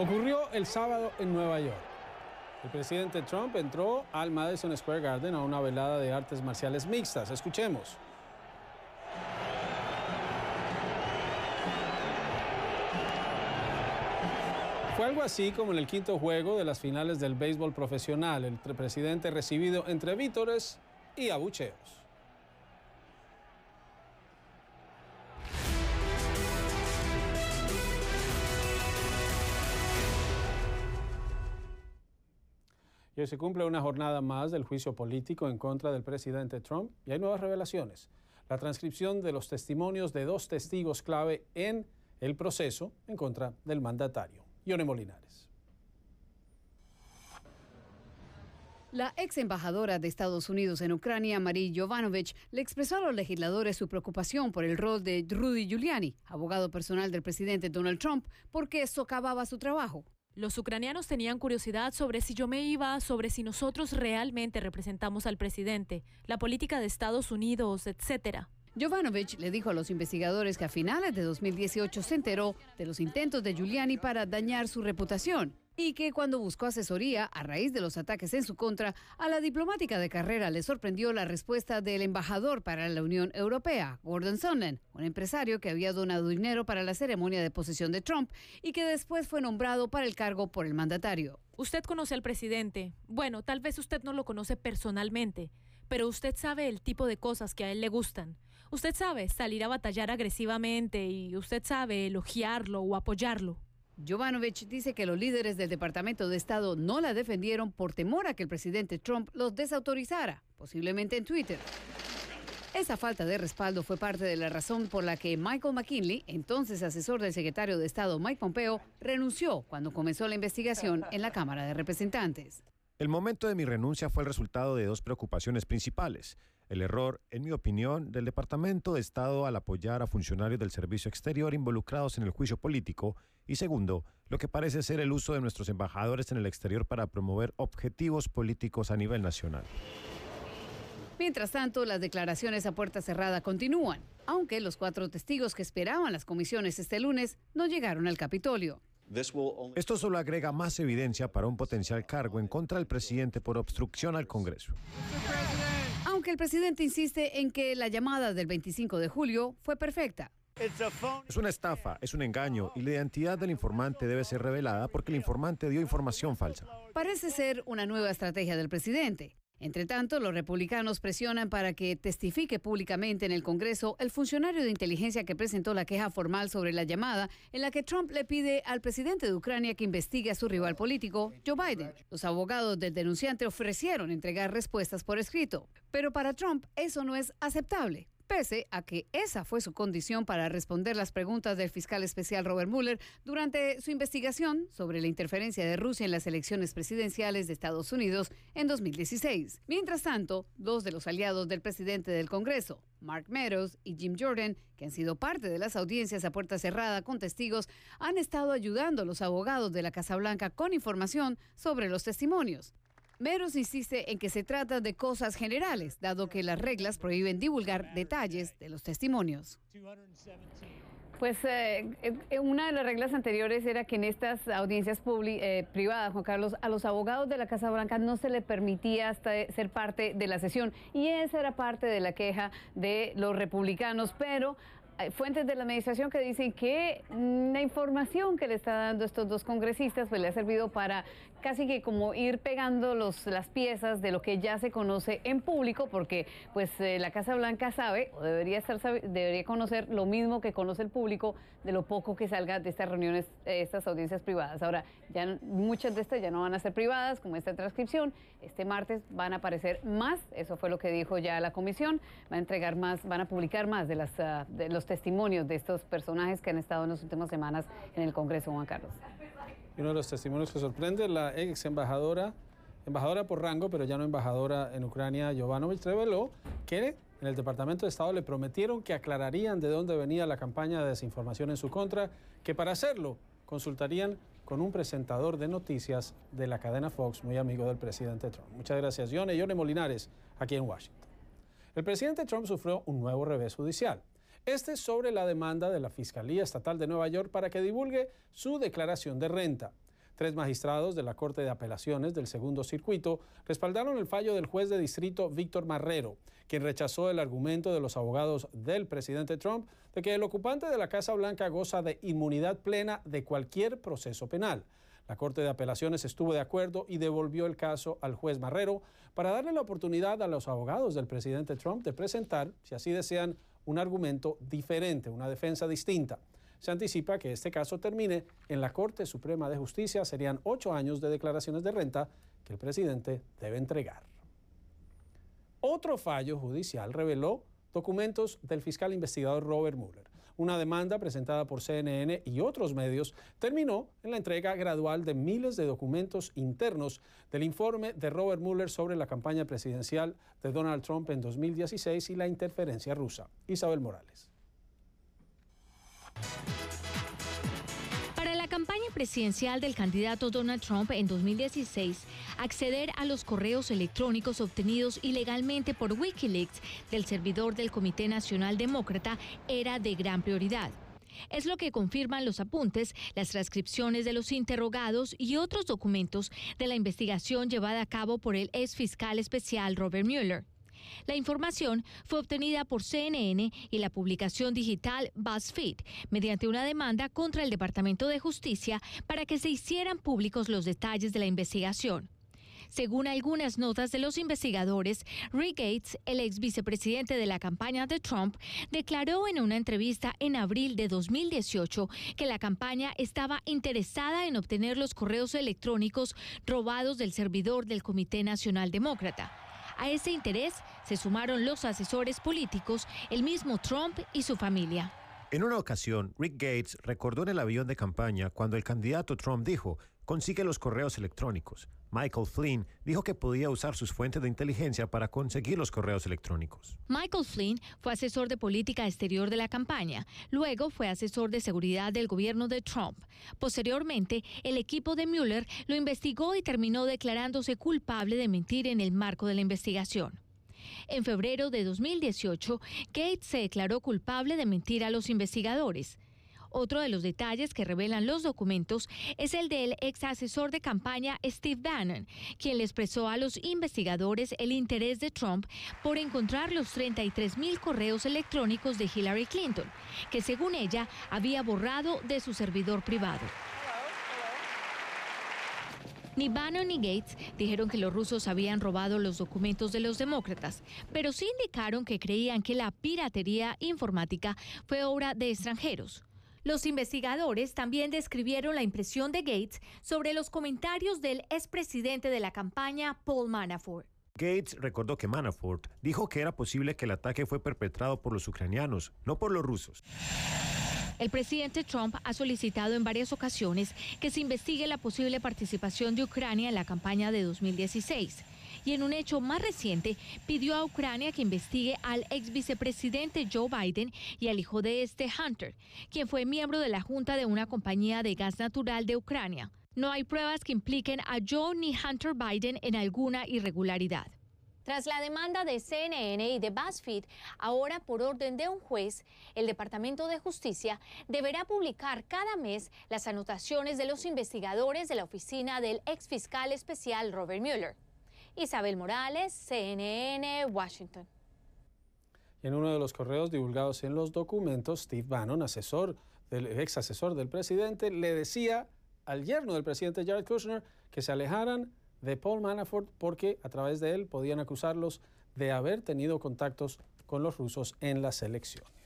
Ocurrió el sábado en Nueva York. El presidente Trump entró al Madison Square Garden a una velada de artes marciales mixtas. Escuchemos. Fue algo así como en el quinto juego de las finales del béisbol profesional, el presidente recibido entre vítores y abucheos. hoy se cumple una jornada más del juicio político en contra del presidente Trump y hay nuevas revelaciones. La transcripción de los testimonios de dos testigos clave en el proceso en contra del mandatario. Yone Molinares. La ex embajadora de Estados Unidos en Ucrania, Marie Jovanovich, le expresó a los legisladores su preocupación por el rol de Rudy Giuliani, abogado personal del presidente Donald Trump, porque socavaba su trabajo. Los ucranianos tenían curiosidad sobre si yo me iba, sobre si nosotros realmente representamos al presidente, la política de Estados Unidos, etc. Jovanovic le dijo a los investigadores que a finales de 2018 se enteró de los intentos de Giuliani para dañar su reputación y que cuando buscó asesoría a raíz de los ataques en su contra, a la diplomática de carrera le sorprendió la respuesta del embajador para la Unión Europea, Gordon Sondland, un empresario que había donado dinero para la ceremonia de posesión de Trump y que después fue nombrado para el cargo por el mandatario. Usted conoce al presidente. Bueno, tal vez usted no lo conoce personalmente, pero usted sabe el tipo de cosas que a él le gustan. Usted sabe salir a batallar agresivamente y usted sabe elogiarlo o apoyarlo. Jovanovic dice que los líderes del Departamento de Estado no la defendieron por temor a que el presidente Trump los desautorizara, posiblemente en Twitter. Esa falta de respaldo fue parte de la razón por la que Michael McKinley, entonces asesor del secretario de Estado Mike Pompeo, renunció cuando comenzó la investigación en la Cámara de Representantes. El momento de mi renuncia fue el resultado de dos preocupaciones principales. El error, en mi opinión, del Departamento de Estado al apoyar a funcionarios del Servicio Exterior involucrados en el juicio político y segundo, lo que parece ser el uso de nuestros embajadores en el exterior para promover objetivos políticos a nivel nacional. Mientras tanto, las declaraciones a puerta cerrada continúan, aunque los cuatro testigos que esperaban las comisiones este lunes no llegaron al Capitolio. Esto solo agrega más evidencia para un potencial cargo en contra del presidente por obstrucción al Congreso. Aunque el presidente insiste en que la llamada del 25 de julio fue perfecta, es una estafa, es un engaño y la identidad del informante debe ser revelada porque el informante dio información falsa. Parece ser una nueva estrategia del presidente. Entre tanto, los republicanos presionan para que testifique públicamente en el Congreso el funcionario de inteligencia que presentó la queja formal sobre la llamada en la que Trump le pide al presidente de Ucrania que investigue a su rival político, Joe Biden. Los abogados del denunciante ofrecieron entregar respuestas por escrito, pero para Trump eso no es aceptable pese a que esa fue su condición para responder las preguntas del fiscal especial Robert Mueller durante su investigación sobre la interferencia de Rusia en las elecciones presidenciales de Estados Unidos en 2016. Mientras tanto, dos de los aliados del presidente del Congreso, Mark Meadows y Jim Jordan, que han sido parte de las audiencias a puerta cerrada con testigos, han estado ayudando a los abogados de la Casa Blanca con información sobre los testimonios. Meros insiste en que se trata de cosas generales, dado que las reglas prohíben divulgar detalles de los testimonios. Pues eh, eh, eh, una de las reglas anteriores era que en estas audiencias privadas, Juan Carlos, a los abogados de la Casa Blanca no se le permitía hasta ser parte de la sesión y esa era parte de la queja de los republicanos, pero fuentes de la administración que dicen que la información que le está dando estos dos congresistas pues, le ha servido para casi que como ir pegando los, las piezas de lo que ya se conoce en público, porque pues eh, la Casa Blanca sabe o debería estar debería conocer lo mismo que conoce el público de lo poco que salga de estas reuniones, eh, estas audiencias privadas. Ahora ya muchas de estas ya no van a ser privadas, como esta transcripción. Este martes van a aparecer más, eso fue lo que dijo ya la comisión. Va a entregar más, van a publicar más de las ah, de los testimonios de estos personajes que han estado en las últimas semanas en el Congreso, Juan Carlos? Uno de los testimonios que sorprende, la ex embajadora, embajadora por rango, pero ya no embajadora en Ucrania, Jovanovich, reveló que en el Departamento de Estado le prometieron que aclararían de dónde venía la campaña de desinformación en su contra, que para hacerlo consultarían con un presentador de noticias de la cadena Fox, muy amigo del presidente Trump. Muchas gracias, Yone. Yone Molinares, aquí en Washington. El presidente Trump sufrió un nuevo revés judicial. Este es sobre la demanda de la Fiscalía Estatal de Nueva York para que divulgue su declaración de renta. Tres magistrados de la Corte de Apelaciones del Segundo Circuito respaldaron el fallo del juez de distrito Víctor Marrero, quien rechazó el argumento de los abogados del presidente Trump de que el ocupante de la Casa Blanca goza de inmunidad plena de cualquier proceso penal. La Corte de Apelaciones estuvo de acuerdo y devolvió el caso al juez Marrero para darle la oportunidad a los abogados del presidente Trump de presentar, si así desean, un argumento diferente, una defensa distinta. Se anticipa que este caso termine en la Corte Suprema de Justicia. Serían ocho años de declaraciones de renta que el presidente debe entregar. Otro fallo judicial reveló documentos del fiscal investigador Robert Mueller. Una demanda presentada por CNN y otros medios terminó en la entrega gradual de miles de documentos internos del informe de Robert Mueller sobre la campaña presidencial de Donald Trump en 2016 y la interferencia rusa. Isabel Morales presidencial del candidato Donald Trump en 2016 acceder a los correos electrónicos obtenidos ilegalmente por Wikileaks del servidor del Comité Nacional Demócrata era de gran prioridad. Es lo que confirman los apuntes, las transcripciones de los interrogados y otros documentos de la investigación llevada a cabo por el ex fiscal especial Robert Mueller. La información fue obtenida por CNN y la publicación digital BuzzFeed mediante una demanda contra el Departamento de Justicia para que se hicieran públicos los detalles de la investigación. Según algunas notas de los investigadores, Rick Gates, el ex vicepresidente de la campaña de Trump, declaró en una entrevista en abril de 2018 que la campaña estaba interesada en obtener los correos electrónicos robados del servidor del Comité Nacional Demócrata. A ese interés se sumaron los asesores políticos, el mismo Trump y su familia. En una ocasión, Rick Gates recordó en el avión de campaña cuando el candidato Trump dijo, consigue los correos electrónicos. Michael Flynn dijo que podía usar sus fuentes de inteligencia para conseguir los correos electrónicos. Michael Flynn fue asesor de política exterior de la campaña, luego fue asesor de seguridad del gobierno de Trump. Posteriormente, el equipo de Mueller lo investigó y terminó declarándose culpable de mentir en el marco de la investigación. En febrero de 2018, Gates se declaró culpable de mentir a los investigadores. Otro de los detalles que revelan los documentos es el del ex asesor de campaña Steve Bannon, quien le expresó a los investigadores el interés de Trump por encontrar los 33 mil correos electrónicos de Hillary Clinton, que según ella había borrado de su servidor privado. Ni Bannon ni Gates dijeron que los rusos habían robado los documentos de los demócratas, pero sí indicaron que creían que la piratería informática fue obra de extranjeros. Los investigadores también describieron la impresión de Gates sobre los comentarios del expresidente de la campaña, Paul Manafort. Gates recordó que Manafort dijo que era posible que el ataque fue perpetrado por los ucranianos, no por los rusos. El presidente Trump ha solicitado en varias ocasiones que se investigue la posible participación de Ucrania en la campaña de 2016 y en un hecho más reciente pidió a Ucrania que investigue al ex vicepresidente Joe Biden y al hijo de este Hunter, quien fue miembro de la junta de una compañía de gas natural de Ucrania. No hay pruebas que impliquen a Joe ni Hunter Biden en alguna irregularidad. Tras la demanda de CNN y de BuzzFeed, ahora por orden de un juez, el Departamento de Justicia deberá publicar cada mes las anotaciones de los investigadores de la oficina del ex fiscal especial Robert Mueller. Isabel Morales, CNN, Washington. En uno de los correos divulgados en los documentos, Steve Bannon, asesor del ex asesor del presidente, le decía al yerno del presidente Jared Kushner que se alejaran de Paul Manafort porque a través de él podían acusarlos de haber tenido contactos con los rusos en las elecciones.